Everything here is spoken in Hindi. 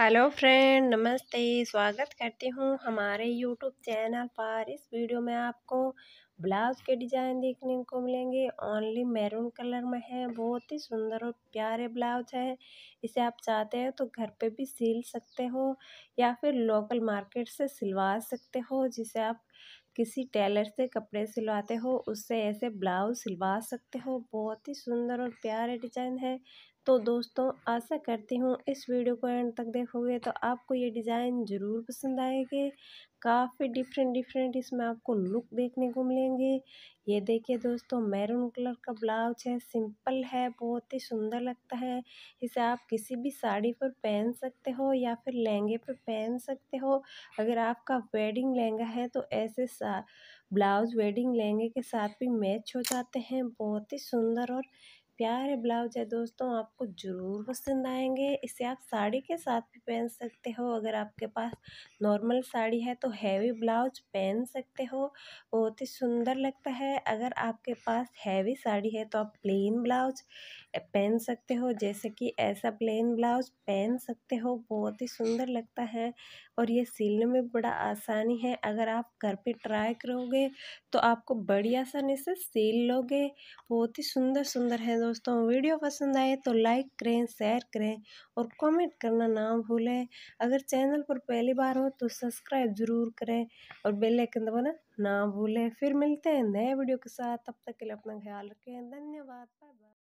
हेलो फ्रेंड नमस्ते स्वागत करती हूँ हमारे यूट्यूब चैनल पर इस वीडियो में आपको ब्लाउज़ के डिज़ाइन देखने को मिलेंगे ओनली मैरून कलर में है बहुत ही सुंदर और प्यारे ब्लाउज है इसे आप चाहते हैं तो घर पे भी सिल सकते हो या फिर लोकल मार्केट से सिलवा सकते हो जिसे आप किसी टेलर से कपड़े सिलवाते हो उससे ऐसे ब्लाउज सिलवा सकते हो बहुत ही सुंदर और प्यारे डिजाइन है तो दोस्तों आशा करती हूँ इस वीडियो को एंड तक देखोगे तो आपको ये डिज़ाइन ज़रूर पसंद आएगी काफ़ी डिफरेंट डिफरेंट इसमें आपको लुक देखने को मिलेंगे ये देखिए दोस्तों मैरून कलर का ब्लाउज है सिंपल है बहुत ही सुंदर लगता है इसे आप किसी भी साड़ी पर पहन सकते हो या फिर लहंगे पर पहन सकते हो अगर आपका वेडिंग लहंगा है तो ऐसे ब्लाउज वेडिंग लहंगे के साथ भी मैच हो जाते हैं बहुत ही सुंदर और प्यारे ब्लाउज है दोस्तों आपको ज़रूर पसंद आएंगे इसे आप साड़ी के साथ भी पहन सकते हो अगर आपके पास नॉर्मल साड़ी है तो हैवी ब्लाउज पहन सकते हो बहुत ही सुंदर लगता है अगर आपके पास हैवी साड़ी है तो आप प्लेन ब्लाउज पहन सकते हो जैसे कि ऐसा प्लेन ब्लाउज पहन सकते हो बहुत ही सुंदर लगता है और ये सिलने में बड़ा आसानी है अगर आप घर पे ट्राई करोगे तो आपको बड़ी आसानी से सिल लोगे बहुत ही सुंदर सुंदर है दोस्तों दोस्तों वीडियो पसंद आए तो लाइक करें शेयर करें और कमेंट करना ना भूलें अगर चैनल पर पहली बार हो तो सब्सक्राइब ज़रूर करें और बेल आइकन दबाना ना भूलें फिर मिलते हैं नए वीडियो के साथ तब तक के लिए अपना ख्याल रखें धन्यवाद बाय बाय